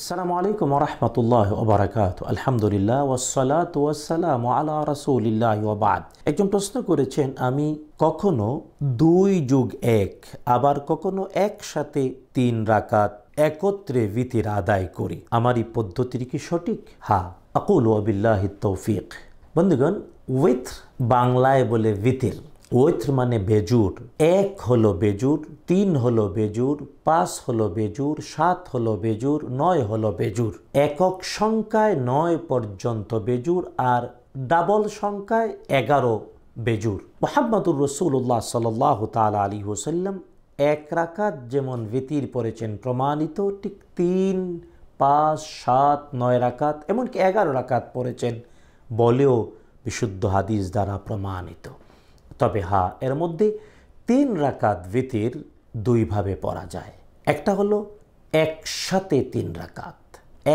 আসসালামু আলাইকুম রহমতুল্লাহ ওবরাকাত আলহামদুলিল্লাহ ওসালাত ওয়াসালাম আলা রসুলিল্লাহ ওবাদ একজন প্রশ্ন করেছেন আমি কখনো দুই যুগ এক আবার কখনো একসাথে তিন রাকাত একত্রে ভিতির আদায় করি আমার এই পদ্ধতিটি কি সঠিক হা আকুল ওবিল্লাহ তৌফিক বন্ধুগণ উইথ বাংলায় বলে ভিতির ওয়েথ মানে বেজুর এক হলো বেজুর তিন হলো বেজুর পাঁচ হলো বেজুর সাত হলো বেজুর নয় হলো বেজুর একক সংখ্যায় নয় পর্যন্ত বেজুর আর ডাবল সংখ্যায় এগারো বেজুর মোহাম্মদুর রসুল্লাহ সাল তাল আলী হোসাল্লাম এক রাকাত যেমন ভীতির পড়েছেন প্রমাণিত ঠিক তিন পাঁচ সাত নয় রাকাত এমনকি এগারো রাকাত পড়েছেন বলেও বিশুদ্ধ হাদিস দ্বারা প্রমাণিত তবে হা এর মধ্যে তিন রাকাত ভিতির দুইভাবে পড়া যায় একটা হলো একসাথে তিন রাকাত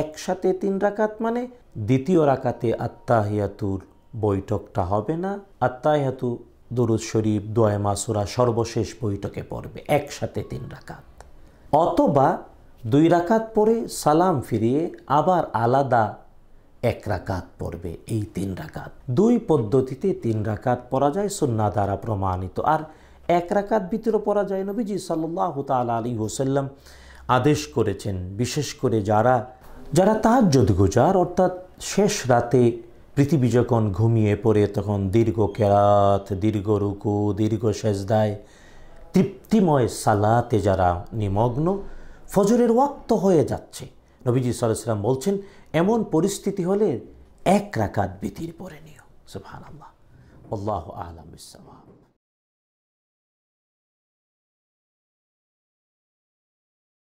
একসাথে তিন রাকাত মানে দ্বিতীয় রাকাতে আত্মাহিয়াতুর বৈঠকটা হবে না আত্মাহিয়াতু দরুদ শরীফ দোয়া মাসুরা সর্বশেষ বৈঠকে পড়বে একসাথে তিন রাকাত অথবা দুই রাকাত পরে সালাম ফিরিয়ে আবার আলাদা এক রাকাত পড়বে এই তিন রাকাত দুই পদ্ধতিতে তিন রাকাত পড়া যায় সন্না দ্বারা প্রমাণিত আর এক রাকাত ভিতরে পড়া যায় নবীজি সাল্লাহ তাল আলী ওসাল্লাম আদেশ করেছেন বিশেষ করে যারা যারা তাহাজ্জুদ গুজার অর্থাৎ শেষ রাতে পৃথিবী যখন ঘুমিয়ে পড়ে তখন দীর্ঘ কেরাত দীর্ঘ রুকু দীর্ঘ সেজদায় তৃপ্তিময় সালাতে যারা নিমগ্ন ফজরের ওয়াক্ত হয়ে যাচ্ছে নবীজি সাল্লাম বলছেন এমন পরিস্থিতি হলে এক রাকাত বিতির পরে নিও সুবহান আল্লাহ আল্লাহ আলম ইসলাম